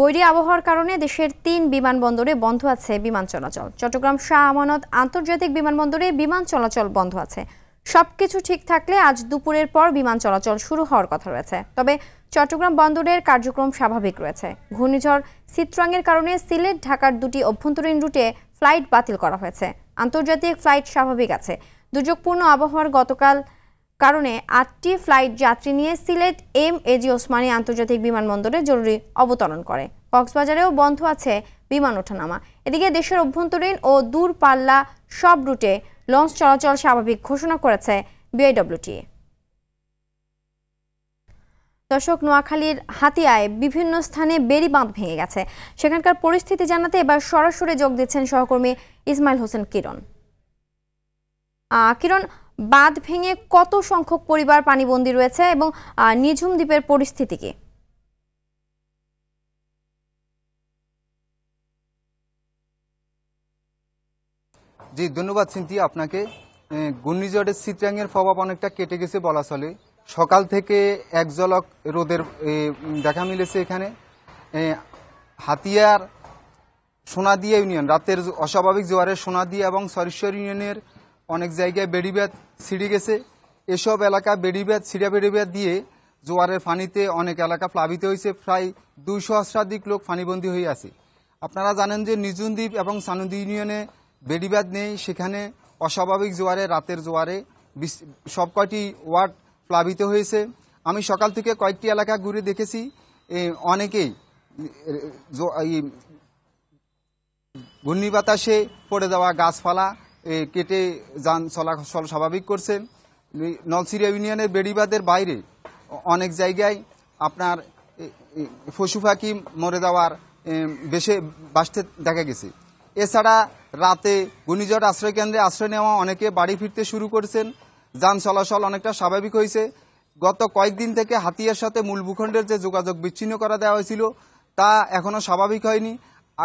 বৈরী আবহাওয়ার কারণে দেশের তিন বিমানবন্দরে বন্ধ আছে বিমান চলাচল চট্টগ্রাম শাহ আমানত আন্তর্জাতিক বিমানবন্দরে বিমান চলাচল বন্ধ আছে সবকিছু ঠিক থাকলে আজ দুপুরের পর বিমান চলাচল শুরু হওয়ার কথা রয়েছে তবে চট্টগ্রাম বন্দরের কার্যক্রম স্বাভাবিক রয়েছে ঘূর্ণিঝড় সিত্রাঙ্গের কারণে সিলেট ঢাকার দুটি অভ্যন্তরীণ রুটে ফ্লাইট বাতিল করা হয়েছে আন্তর্জাতিক ফ্লাইট স্বাভাবিক আছে দুর্যোগপূর্ণ আবহাওয়ার গতকাল কারণে আটটি ফ্লাইট যাত্রী নিয়ে সিলেট এম এজি ওসমানী আন্তর্জাতিক বিমানবন্দরে জরুরি অবতরণ করে কক্সবাজারেও বন্ধ আছে বিমান ওঠানামা এদিকে দেশের অভ্যন্তরীণ ও দূরপাল্লা সব রুটে লঞ্চ চলাচল স্বাভাবিক ঘোষণা করেছে বিআইডব্লিউটিএ দর্শক নোয়াখালীর হাতিয়ায় বিভিন্ন স্থানে বেড়ি বাঁধ ভেঙে গেছে সেখানকার পরিস্থিতি জানাতে এবার সরাসরি যোগ দিচ্ছেন সহকর্মী ইসমাইল হোসেন কিরণ কিরণ বাঁধ ভেঙে কত সংখ্যক পরিবার পানিবন্দী রয়েছে এবং নিঝুম দ্বীপের পরিস্থিতি কি জি ধন্যবাদ সিন্তি আপনাকে ঘূর্ণিঝড়ের শীতরাঙের প্রভাব অনেকটা কেটে গেছে বলা চলে সকাল থেকে এক ঝলক রোদের দেখা মিলেছে এখানে হাতিয়ার সোনাদিয়া ইউনিয়ন রাতের অস্বাভাবিক জোয়ারে সোনাদিয়া এবং সরিশ্বর ইউনিয়নের অনেক জায়গায় বেড়িবেত ছিঁড়ে গেছে এসব এলাকা বেড়িবাদ ছিঁড়া বেঁধ দিয়ে জোয়ারের পানিতে অনেক এলাকা প্লাবিত হয়েছে প্রায় দুই সহস্রাধিক লোক ফানিবন্দী হয়ে আছে আপনারা জানেন যে নিজুনদ্বীপ এবং সানুদ্বীপ ইউনিয়নে বেড়িবাদ নেই সেখানে অস্বাভাবিক জোয়ারে রাতের জোয়ারে সব কয়টি ওয়ার্ড প্লাবিত হয়েছে আমি সকাল থেকে কয়েকটি এলাকা ঘুরে দেখেছি অনেকেই ঘূর্ণি বাতাসে পড়ে যাওয়া গাছপালা কেটে যান চলাচল স্বাভাবিক করছে নলসিরিয়া ইউনিয়নের বেড়িবাদের বাইরে অনেক জায়গায় আপনার পশু পাখি মরে যাওয়ার বেশে বাসতে দেখা গেছে এছাড়া রাতে ঘূর্ণিঝড় আশ্রয়কেন্দ্রে আশ্রয় নেওয়া অনেকে বাড়ি ফিরতে শুরু করেছেন যান চলাচল অনেকটা স্বাভাবিক হয়েছে গত কয়েকদিন থেকে হাতিয়ার সাথে মূল ভূখণ্ডের যে যোগাযোগ বিচ্ছিন্ন করা দেওয়া হয়েছিল তা এখনও স্বাভাবিক হয়নি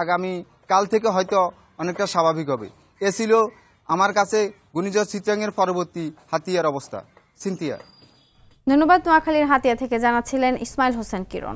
আগামী কাল থেকে হয়তো অনেকটা স্বাভাবিক হবে এ ছিল আমার কাছে ঘূর্ণিঝড় সিতিয়াংয়ের পরবর্তী হাতিয়ার অবস্থা সিনতিয়া ধন্যবাদ নোয়াখালীর হাতিয়া থেকে জানাচ্ছিলেন ইসমাইল হোসেন কিরণ